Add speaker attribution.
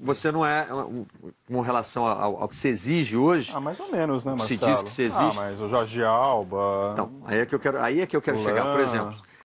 Speaker 1: você não é, é com relação ao, ao, que se exige hoje... Ah, mais ou
Speaker 2: menos,
Speaker 3: né, Marcelo? Se diz que se exige... Ah,
Speaker 4: mas o Jorge Alba... Então, aí é que eu quero, aí é que eu quero chegar, por exemplo.